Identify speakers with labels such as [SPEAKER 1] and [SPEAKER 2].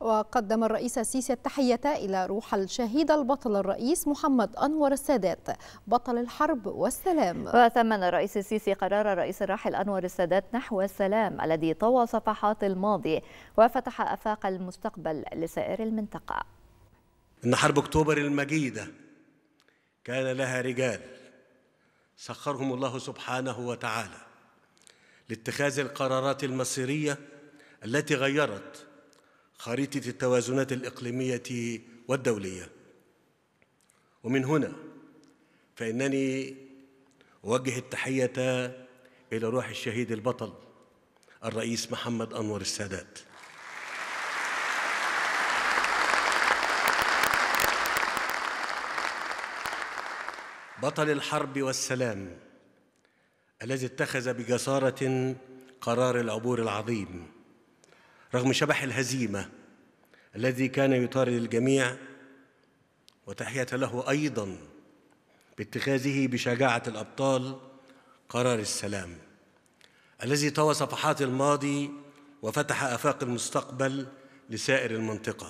[SPEAKER 1] وقدم الرئيس السيسي التحية إلى روح الشهيد البطل الرئيس محمد أنور السادات بطل الحرب والسلام
[SPEAKER 2] وثمن الرئيس السيسي قرار الرئيس الراحل أنور السادات نحو السلام الذي طوى صفحات الماضي وفتح أفاق المستقبل لسائر المنطقة
[SPEAKER 3] إن حرب أكتوبر المجيدة كان لها رجال سخرهم الله سبحانه وتعالى لاتخاذ القرارات المصيرية التي غيرت خريطه التوازنات الاقليميه والدوليه ومن هنا فانني اوجه التحيه الى روح الشهيد البطل الرئيس محمد انور السادات بطل الحرب والسلام الذي اتخذ بجساره قرار العبور العظيم رغم شبح الهزيمة الذي كان يطارد الجميع وتحية له أيضا باتخاذه بشجاعة الأبطال قرار السلام الذي طوى صفحات الماضي وفتح آفاق المستقبل لسائر المنطقة